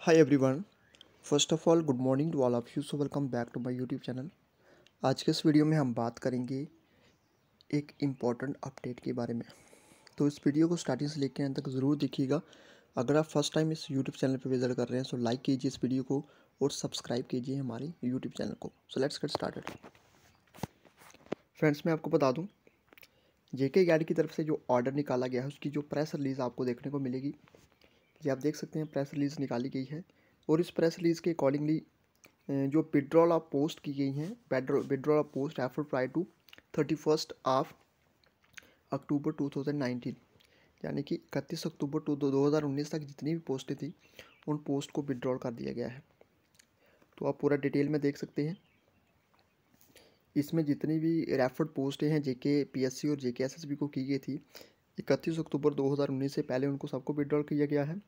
hi everyone first of all good morning to all of you so welcome back to my YouTube channel आज के इस video में हम बात करेंगे एक इम्पॉर्टेंट अपडेट के बारे में तो इस वीडियो को स्टार्टिंग से लेकर अंत तक ज़रूर देखिएगा अगर आप फर्स्ट टाइम इस यूट्यूब चैनल पर विजिट कर रहे हैं तो लाइक कीजिए इस वीडियो को और सब्सक्राइब कीजिए हमारे यूट्यूब चैनल को so let's get start friends मैं आपको बता दूँ जे के की तरफ से जो ऑर्डर निकाला गया है उसकी जो प्रेस रिलीज़ आपको देखने को मिलेगी ये आप देख सकते हैं प्रेस रिलीज़ निकाली गई है और इस प्रेस रिलीज़ के अकॉर्डिंगली जो विड्रॉल ऑफ पोस्ट की गई हैं विड्रॉल ऑफ पोस्ट एफर prior to thirty first of October two thousand nineteen यानी कि इकतीस अक्टूबर टू दो हज़ार उन्नीस तक जितनी भी पोस्टें थी उन पोस्ट को विड्रॉल कर दिया गया है तो आप पूरा डिटेल में देख सकते हैं इसमें जितनी भी रेफर्ड पोस्टें हैं जेके पीएससी और जेके एसएसबी को की गई थी इकतीस अक्टूबर 2019 से पहले उनको सबको विड्रॉल किया गया है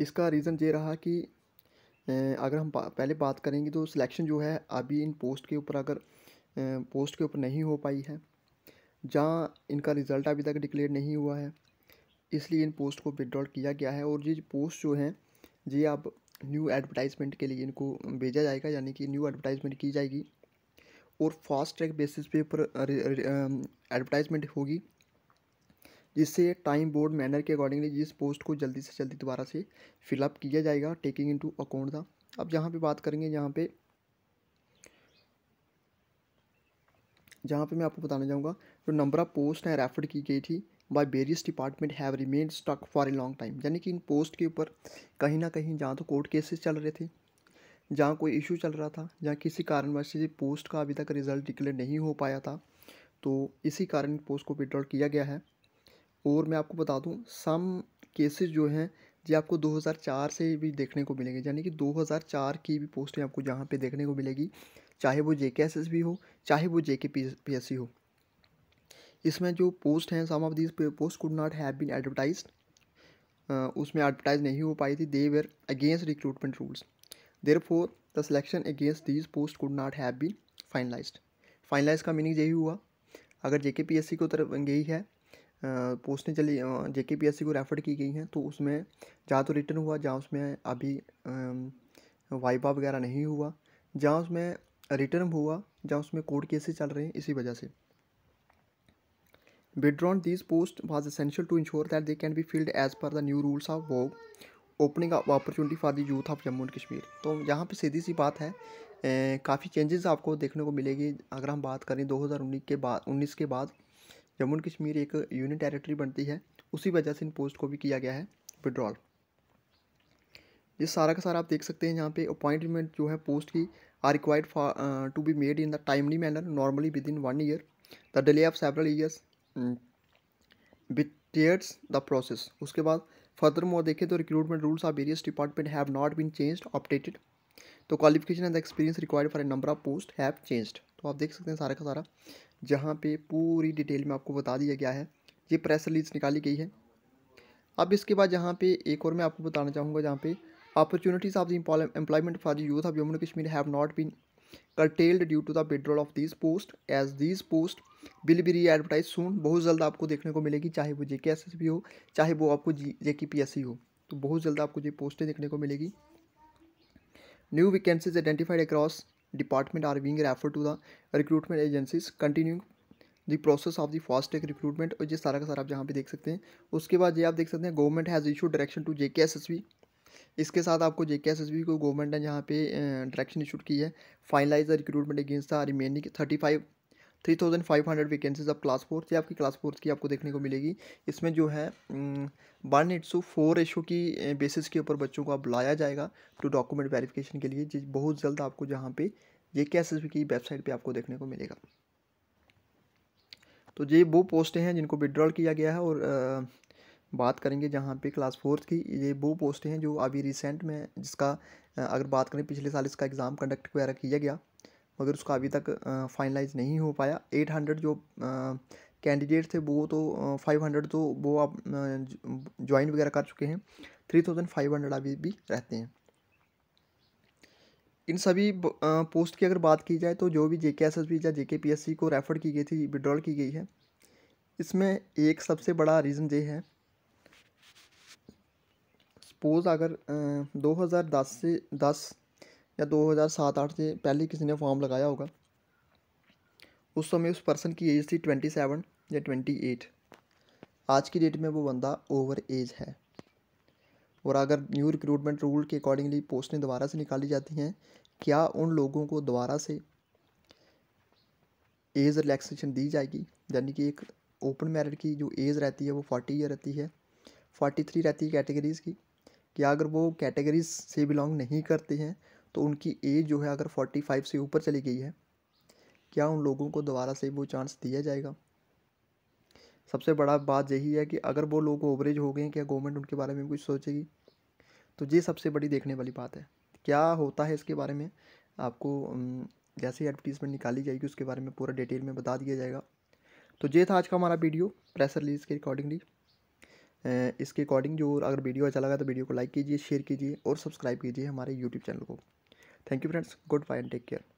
इसका रीज़न ये रहा कि अगर हम पहले बात करेंगे तो सिलेक्शन जो है अभी इन पोस्ट के ऊपर अगर पोस्ट के ऊपर नहीं हो पाई है जहाँ इनका रिज़ल्ट अभी तक डिक्लेयर नहीं हुआ है इसलिए इन पोस्ट को विड्रॉल किया गया है और ये पोस्ट जो हैं ये अब न्यू एडवर्टाइजमेंट के लिए इनको भेजा जाएगा यानी कि न्यू एडवर्टाइजमेंट की जाएगी और फास्ट ट्रैक बेसिस पे पर एडवर्टाइजमेंट होगी जिससे टाइम बोर्ड मैनर के अकॉर्डिंगली जिस पोस्ट को जल्दी से जल्दी दोबारा से फिलअप किया जाएगा टेकिंग इनटू अकाउंट द अब जहाँ पे बात करेंगे जहाँ पे जहाँ पे मैं आपको बताना चाहूँगा जो नंबर ऑफ पोस्ट हैं रेफर की गई थी by various department have remain stuck for a long time यानी कि इन पोस्ट के ऊपर कहीं ना कहीं जहाँ तो कोर्ट केसेस चल रहे थे जहाँ कोई इशू चल रहा था जहाँ किसी कारणवश से पोस्ट का अभी तक रिजल्ट डिक्लेयर नहीं हो पाया था तो इसी कारण पोस्ट को विड्रॉल किया गया है और मैं आपको बता दूँ सम केसेस जो हैं ये आपको 2004 से भी देखने को मिलेंगे यानी कि 2004 की भी पोस्टें आपको जहाँ पे देखने को मिलेगी चाहे वो जे भी एस एस बी हो चाहे वो जे के पी पी एस सी हो इसमें जो पोस्ट हैं some of these post could not have been advertise उसमें एडवर्टाइज नहीं हो पाई थी they were against recruitment rules therefore the selection against this post could not have been finalise finalise का मीनिंग यही हुआ अगर जे के पी एस सी को तरफ गई है पोस्टें चली जे के पी एस सी को रेफ़र की गई हैं तो उसमें जहाँ तो रिटर्न हुआ जहाँ उसमें अभी वाइबा वगैरह नहीं हुआ जहाँ उसमें रिटर्न हुआ जहाँ उसमें कोर्ट केसेस चल रहे हैं इसी वजह से withdrawn this post was essential to ensure that they can be filled as per the new rules of वो opening of opportunity for the youth of Jammu and Kashmir तो यहाँ पे सीधी सी बात है काफ़ी चेंजेस आपको देखने को मिलेगी अगर हम बात करें 2019 के बाद 19 के बाद जम्मू एंड कश्मीर एक यूनियन टेरिटरी बनती है उसी वजह से इन पोस्ट को भी किया गया है विड्रॉल ये सारा का सारा आप देख सकते हैं यहाँ पे अपॉइंटमेंट जो है पोस्ट की are required for to be made in the timely manner normally within one year the delay of several years betrays the process उसके बाद फर्दर मोर देखें तो recruitment rules of various department have not been change updated तो qualification and experience required for a number of post have changed तो आप देख सकते हैं सारा का सारा जहाँ पे पूरी डिटेल में आपको बता दिया गया है ये प्रेस रिलीज निकाली गई है अब इसके बाद जहाँ पे एक और मैं आपको बताना चाहूँगा जहाँ पे opportunities of the employment for the youth of Jammu Kashmir have not been curtailed due to the withdrawal of this post as this post will be readvertise soon बहुत जल्द आपको देखने को मिलेगी चाहे वो जे एस एस बी हो चाहे वो आपको जी पी एस सी हो तो बहुत जल्द आपको ये पोस्टें देखने को मिलेगी new vacancies identified across department are being referred to the recruitment agencies continuing the process of the fast track recruitment और ये सारा का सारा आप जहाँ पे देख सकते हैं उसके बाद ये आप देख सकते हैं government has issue direction to J K S S B इसके साथ आपको J K S S B को गवर्नमेंट ने यहाँ पे डायरेक्शन इशू की है finalise the recruitment against the remaining thirty five three thousand five hundred vacancies आप क्लास फोर्थ या आपकी क्लास फोर्थ की आपको देखने को मिलेगी इसमें जो है वन सो फोर एशो की बेसिस के ऊपर बच्चों को आप लाया जाएगा टू डॉक्यूमेंट वेरिफिकेशन के लिए जिस बहुत जल्द आपको जहाँ पे J K S S B की वेबसाइट पे आपको देखने को मिलेगा तो ये वो पोस्टें हैं जिनको विड्रॉल किया गया है और आ, बात करेंगे जहाँ पे क्लास फोर्थ की ये वो पोस्टें हैं जो अभी रिसेंट में जिसका अगर बात करें पिछले साल इसका एग्ज़ाम कंडक्ट वगैरह किया गया मगर उसका अभी तक फाइनलाइज नहीं हो पाया एट हंड्रेड जो कैंडिडेट थे वो तो फाइव हंड्रेड तो वो अब ज्वाइन वगैरह कर चुके हैं थ्री थाउजेंड फाइव हंड्रेड अभी भी रहते हैं इन सभी पोस्ट की अगर बात की जाए तो जो भी जे के एस एस बी या जे के पी एस सी को रेफ़र की गई थी विड्रॉल की गई है इसमें एक सबसे बड़ा रीज़न ये है सपोज़ अगर दो हज़ार दस से दस या 2007-8 से पहले किसी ने फॉर्म लगाया होगा उस समय उस पर्सन की एज थी 27 या 28 आज की डेट में वो बंदा ओवर एज है और अगर न्यू रिक्रूटमेंट रूल के अकॉर्डिंगली पोस्टें दोबारा से निकाली जाती हैं क्या उन लोगों को दोबारा से एज रिलैक्सेशन दी जाएगी यानी कि एक ओपन मैरिट की जो एज रहती है वो फोर्टी ईयर रहती है फोर्टी थ्री रहती है कैटेगरीज़ की क्या अगर वो कैटेगरीज से बिलोंग नहीं करते हैं तो उनकी एज जो है अगर फोर्टी फाइव से ऊपर चली गई है क्या उन लोगों को दोबारा से वो चांस दिया जाएगा सबसे बड़ा बात यही है कि अगर वो लोग ओवरेज हो गए क्या गवर्नमेंट उनके बारे में कुछ सोचेगी तो ये सबसे बड़ी देखने वाली बात है क्या होता है इसके बारे में आपको जैसे ही एडवर्टीज़मेंट निकाली जाएगी उसके बारे में पूरा डिटेल में बता दिया जाएगा तो ये था आज का हमारा वीडियो प्रेस रिलीज़ के अकॉर्डिंगली इसके अकॉर्डिंग जो अगर वीडियो अच्छा लगा तो वीडियो को लाइक कीजिए शेयर कीजिए और सब्सक्राइब कीजिए हमारे यूट्यूब चैनल को thank you friends goodbye and take care